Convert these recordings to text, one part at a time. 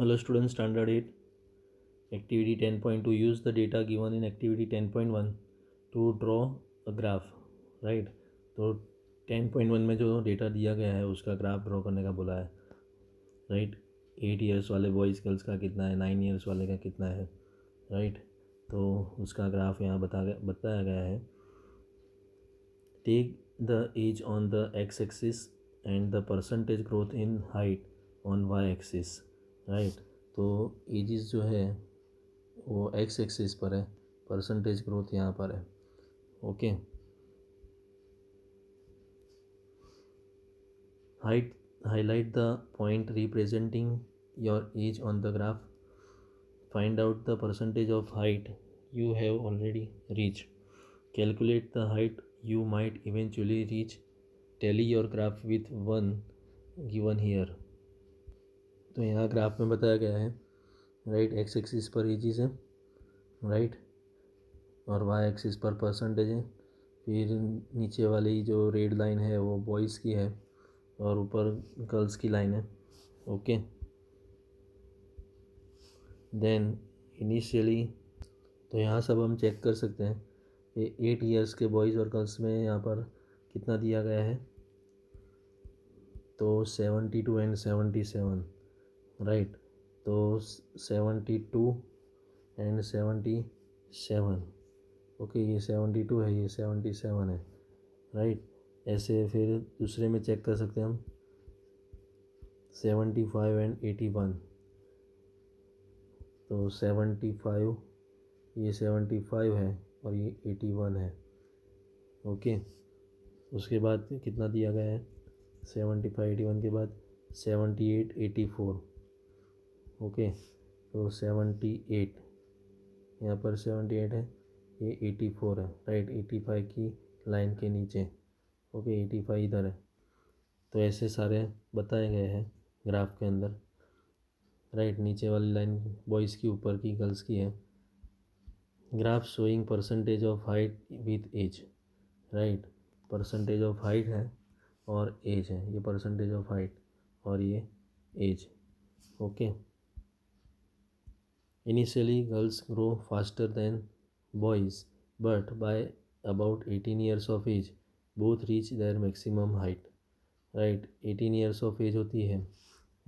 Hello student standard eight activity ten point two use the data given in activity ten point one to draw a graph right तो ten point one में जो data दिया गया है उसका graph draw करने का बोला है राइट एट ईयर्स वाले बॉयज़ गर्ल्स का कितना है नाइन ईयर्स वाले का कितना है राइट तो उसका ग्राफ यहाँ बता बताया गया है take the age on the X axis and the percentage growth in height on Y axis right तो एजिस जो है वो एक्स एक्सिस पर है परसेंटेज ग्रोथ यहाँ पर है okay height highlight the point representing your age on the graph find out the percentage of height you have already reach calculate the height you might eventually reach tally your graph with one given here तो यहाँ graph में बताया गया है right X axis पर ages है right और Y axis पर परसेंटेज है फिर नीचे वाली जो रेड लाइन है वो बॉयज़ की है और ऊपर गर्ल्स की लाइन है ओके देन इनिशियली तो यहाँ सब हम चेक कर सकते हैं कि एट ईयर्स के बॉयज़ और गर्ल्स में यहाँ पर कितना दिया गया है तो seventy two and seventy seven right तो seventy two and seventy seven okay ये सेवेंटी टू है ये सेवेंटी सेवन है राइट ऐसे फिर दूसरे में चेक कर सकते हैं हम seventy five and eighty one तो सेवेंटी फाइव ये सेवेंटी फाइव है और ये एटी वन है ओके उसके बाद कितना दिया गया है सेवेंटी फाइव एटी वन के बाद seventy eight eighty four okay तो सेवेंटी एट यहाँ पर सेवेंटी एट है ये एटी फोर है राइट एटी फाइव की लाइन के नीचे ओके एटी फाइव इधर है तो ऐसे सारे बताए गए हैं ग्राफ के अंदर राइट नीचे वाली लाइन बॉयज़ की ऊपर की गर्ल्स की है graph showing percentage of height with age right percentage of height है और एज है ये परसेंटेज ऑफ हाइट और ये age okay Initially, girls grow faster than boys, but by about 18 years of age, both reach their maximum height. Right, 18 years of age होती है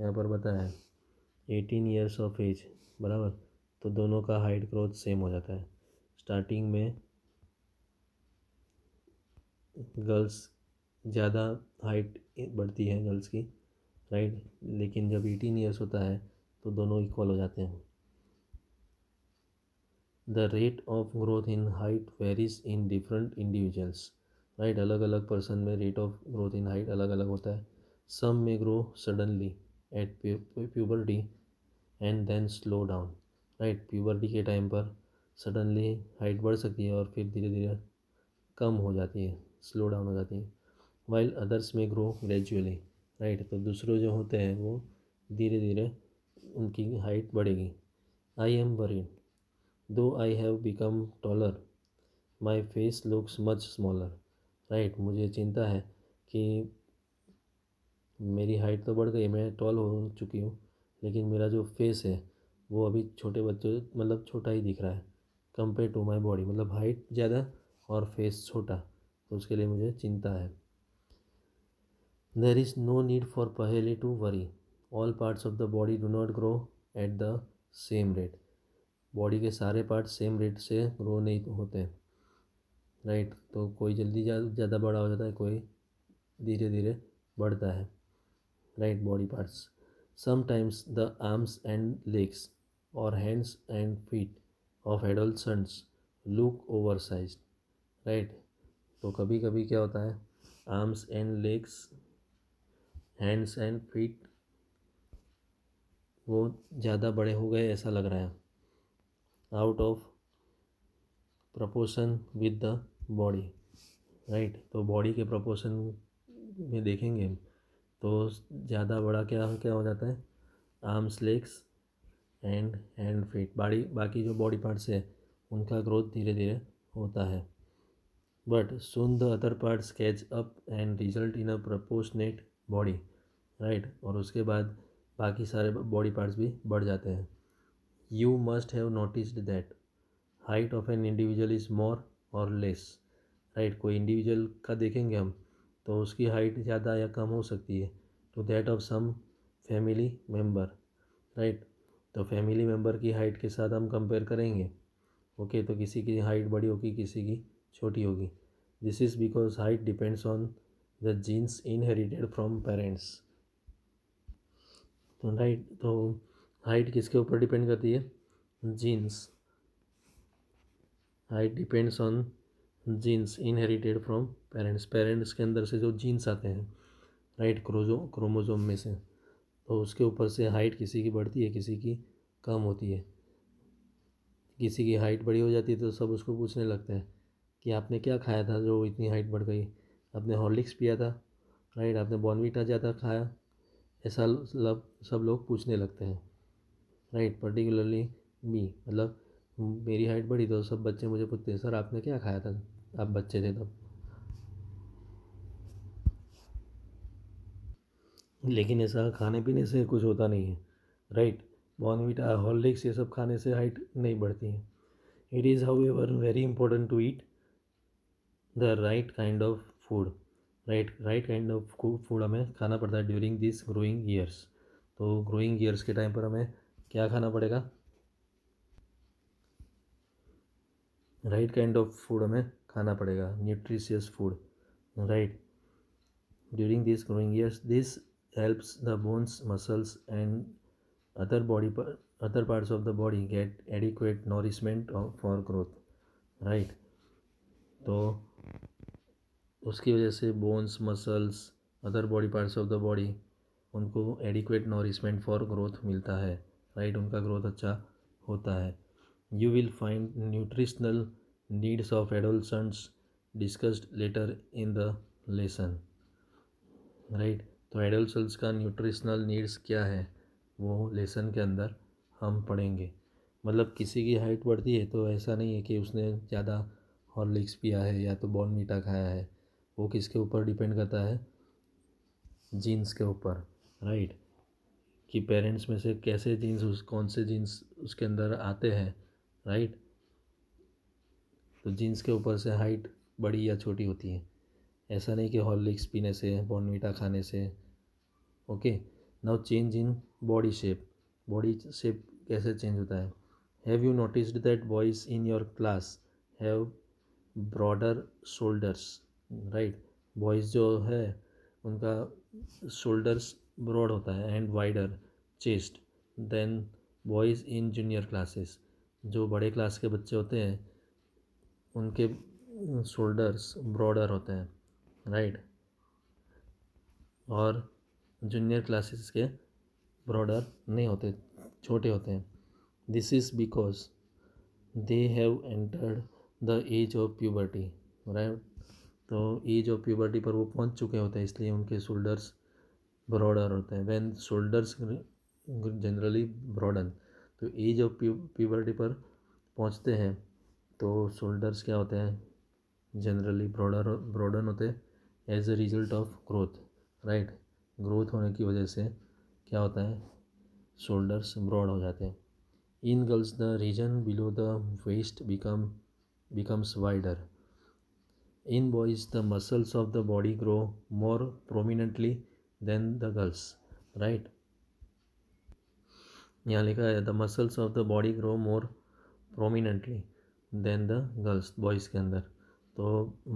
यहाँ पर बताया है 18 years of age बराबर तो दोनों का हाइट ग्रोथ सेम हो जाता है स्टार्टिंग में गर्ल्स ज़्यादा हाइट बढ़ती है गर्ल्स की राइट लेकिन जब एटीन ईयर्स होता है तो दोनों इक्वल हो जाते हैं the rate of growth in height varies in different individuals right अलग अलग पर्सन में rate of growth in height अलग अलग होता है सम में grow suddenly at puberty and then slow down right puberty के टाइम पर सडनली हाइट बढ़ सकती है और फिर धीरे धीरे कम हो जाती है स्लो डाउन हो जाती है वाइल अदर्स में ग्रो ग्रेजुअली राइट तो दूसरे जो होते हैं वो धीरे धीरे उनकी हाइट बढ़ेगी आई am worried though I have become taller my face looks much smaller right मुझे चिंता है कि मेरी हाइट तो बढ़ गई मैं टॉल हो चुकी हूँ लेकिन मेरा जो फेस है वो अभी छोटे बच्चों मतलब छोटा ही दिख रहा है कंपेयर टू माई बॉडी मतलब हाइट ज़्यादा और फेस छोटा तो उसके लिए मुझे चिंता है there is no need for Paheli to worry all parts of the body do not grow at the same rate body के सारे पार्ट सेम रेट से ग्रो नहीं होते राइट तो कोई जल्दी ज़्यादा बड़ा हो जाता है कोई धीरे धीरे बढ़ता है right body parts sometimes the arms and legs और hands and and of of look over size right तो कभी कभी क्या होता है arms and legs hands and feet वो ज़्यादा बड़े हो गए ऐसा लग रहा है out of proportion with the body right तो बॉडी के प्रपोशन में देखेंगे तो ज़्यादा बड़ा क्या क्या हो जाता है arms legs and hand feet body बाकी जो बॉडी पार्ट्स है उनका ग्रोथ धीरे धीरे होता है but soon the other parts catch up and result in a proportionate body right और उसके बाद बाकी सारे बॉडी पार्ट्स भी बढ़ जाते हैं You must have noticed that height of an individual is more और लेस राइट कोई इंडिविजुअल का देखेंगे हम तो उसकी हाइट ज़्यादा या कम हो सकती है to that of some family member right तो फैमिली मेम्बर तो की हाइट के साथ हम कंपेयर करेंगे ओके okay, तो किसी की हाइट बड़ी होगी किसी की छोटी होगी this is because height depends on the genes inherited from parents तो राइट तो हाइट किसके ऊपर डिपेंड करती है genes height depends on genes inherited from parents parents के अंदर से जो जीन्स आते हैं राइट क्रोजो क्रोमोजोम में से तो उसके ऊपर से हाइट किसी की बढ़ती है किसी की कम होती है किसी की हाइट बड़ी हो जाती है तो सब उसको पूछने लगते हैं कि आपने क्या खाया था जो इतनी हाइट बढ़ गई आपने हॉर्लिक्स पिया था राइट आपने बॉर्नविटा ज़्यादा खाया ऐसा सब लोग पूछने लगते हैं राइट पर्टिकुलरली मी मतलब मेरी हाइट बढ़ी तो सब बच्चे मुझे पूछते हैं सर आपने क्या खाया था आप बच्चे थे तब लेकिन ऐसा खाने पीने से कुछ होता नहीं है राइट बॉर्नविटा हॉर्लिक्स ये सब खाने से हाइट नहीं बढ़ती है it is however very important to eat the right kind of food right right kind of food हमें खाना पड़ता है ड्यूरिंग दिस ग्रोइंग ईयर्स तो ग्रोइंग ईयर्स के टाइम पर हमें क्या खाना पड़ेगा राइट काइंड ऑफ फूड हमें खाना पड़ेगा nutritious food right during this growing years this helps the bones muscles and other body other parts of the body get adequate nourishment for growth right तो उसकी वजह से bones muscles other body parts of the body उनको adequate nourishment for growth मिलता है right उनका growth अच्छा होता है you will find nutritional needs of adolescents discussed later in the lesson right तो एडोलसंट्स का न्यूट्रिशनल नीड्स क्या है वो लेसन के अंदर हम पढ़ेंगे मतलब किसी की हाइट बढ़ती है तो ऐसा नहीं है कि उसने ज़्यादा हॉर्लिक्स पिया है या तो बॉन मीठा खाया है वो किसके ऊपर डिपेंड करता है जीन्स के ऊपर राइट कि पेरेंट्स में से कैसे जीन्स उस कौन से जीन्स उसके अंदर आते हैं राइट तो जीन्स के ऊपर से हाइट बड़ी या छोटी होती है ऐसा नहीं कि हॉर्लिक्स पीने से बॉर्नविटा खाने से okay now change in body shape body shape कैसे चेंज होता है have you noticed that boys in your class have broader shoulders right boys जो है उनका शोल्डर्स ब्रॉड होता है and wider chest than boys in junior classes जो बड़े क्लास के बच्चे होते हैं उनके शोल्डर्स ब्रॉडर होते हैं राइट और जूनियर क्लासेस के ब्रॉडर नहीं होते छोटे होते हैं this is because they have entered the age of puberty right तो एज ऑफ प्यूबर्टी पर वो पहुंच चुके होते हैं इसलिए उनके शोल्डर्स ब्रॉडर होते हैं वैन शोल्डर्स जनरली ब्रॉडन तो एज ऑफ प्यूबर्टी पर पहुँचते हैं तो शोल्डर्स तो क्या होते हैं जनरली ब्रॉडर ब्रॉडन होते हैं as a result of growth right growth होने की वजह से क्या होता है शोल्डर्स ब्रॉड हो जाते हैं in girls the region below the waist become becomes wider in boys the muscles of the body grow more prominently than the girls right यहाँ लिखा है the muscles of the body grow more prominently than the girls boys के अंदर तो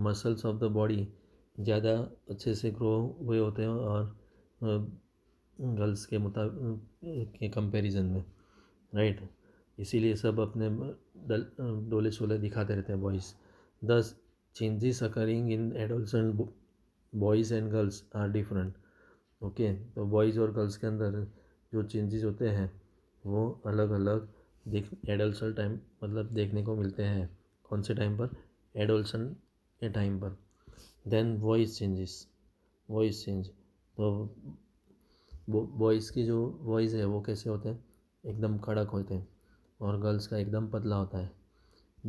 muscles of the body ज़्यादा अच्छे से grow हुए होते हैं और गर्ल्स के मुताबिक के कंपेरिजन में राइट इसीलिए सब अपने डोले शोले दिखाते रहते हैं boys thus changes occurring in adolescent boys and girls are different okay तो बॉयज़ और गर्ल्स के अंदर जो चेंजेस होते हैं वो अलग अलग देख एडल्सन टाइम मतलब देखने को मिलते हैं कौन से टाइम पर एडल्सन के टाइम पर then voice changes voice change तो बॉयज़ की जो वॉइस है वो कैसे होते हैं एकदम कड़क होते हैं और गर्ल्स का एकदम पतला होता है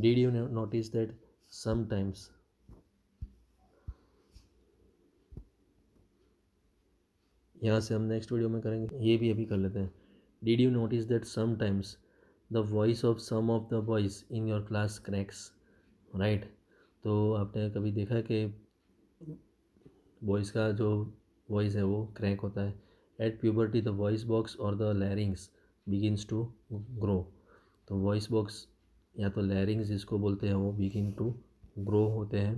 did you notice that sometimes यहाँ से हम नेक्स्ट वीडियो में करेंगे ये भी अभी कर लेते हैं did you notice that sometimes the voice of some of the voice in your class cracks right तो आपने कभी देखा कि वॉइस का जो वॉइस है वो क्रैक होता है at puberty the voice box और the larynx begins to grow तो वॉइस बॉक्स या तो लैरिंग्स जिसको बोलते हैं वो बिगिन टू ग्रो होते हैं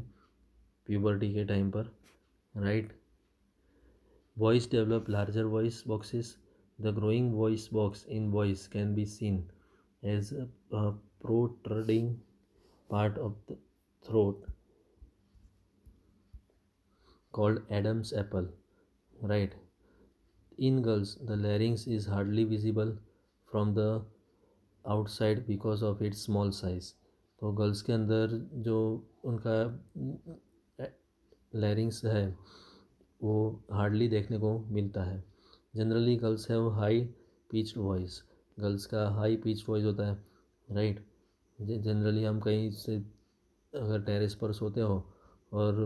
प्यूबर्टी के टाइम पर right Voice develop larger voice boxes. The growing voice box in voice can be seen as a, a protruding part of the throat called Adam's apple. Right. In girls, the larynx is hardly visible from the outside because of its small size. तो girls के अंदर जो उनका लैरिंग्स है वो hardly देखने को मिलता है जनरली गर्ल्स है वो हाई पिच वॉइस गर्ल्स का हाई पिच वॉइस होता है राइट जनरली हम कहीं से अगर टेरेस पर सोते हो और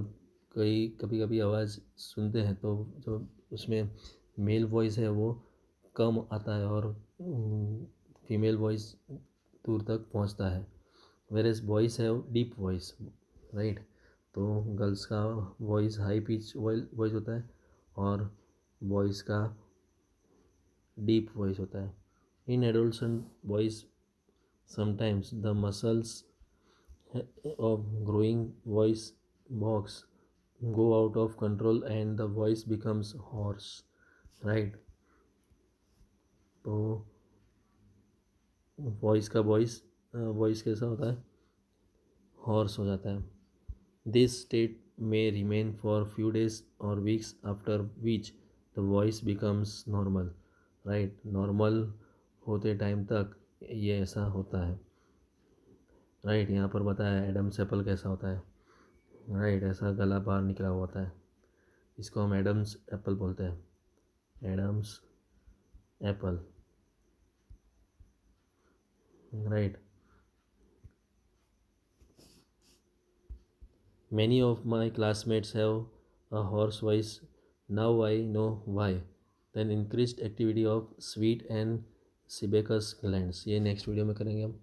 कई कभी कभी आवाज़ सुनते हैं तो जो उसमें मेल वॉइस है वो कम आता है और फीमेल वॉइस दूर तक पहुंचता है वेरेस वॉइस है डीप वॉइस राइट तो गर्ल्स का वॉइस हाई पिच वॉइस होता है और बॉयस का डीप वॉइस होता है in adolescent boys sometimes the muscles of growing voice box go out of control and the voice becomes hoarse right तो voice का वॉइस वॉइस कैसा होता है हॉर्स हो जाता है This state may remain for few days or weeks after which the voice becomes normal right normal होते time तक ये ऐसा होता है राइट right, यहाँ पर बताया एडम सेपल कैसा होता है राइट right, ऐसा गला बाहर निकला हुआ होता है इसको हम एडम्स एप्पल बोलते हैं Adam's apple right right. Many of my classmates have a horse voice. Now I know why. Then increased activity of sweet and sebaceous glands. ये next video में करेंगे हम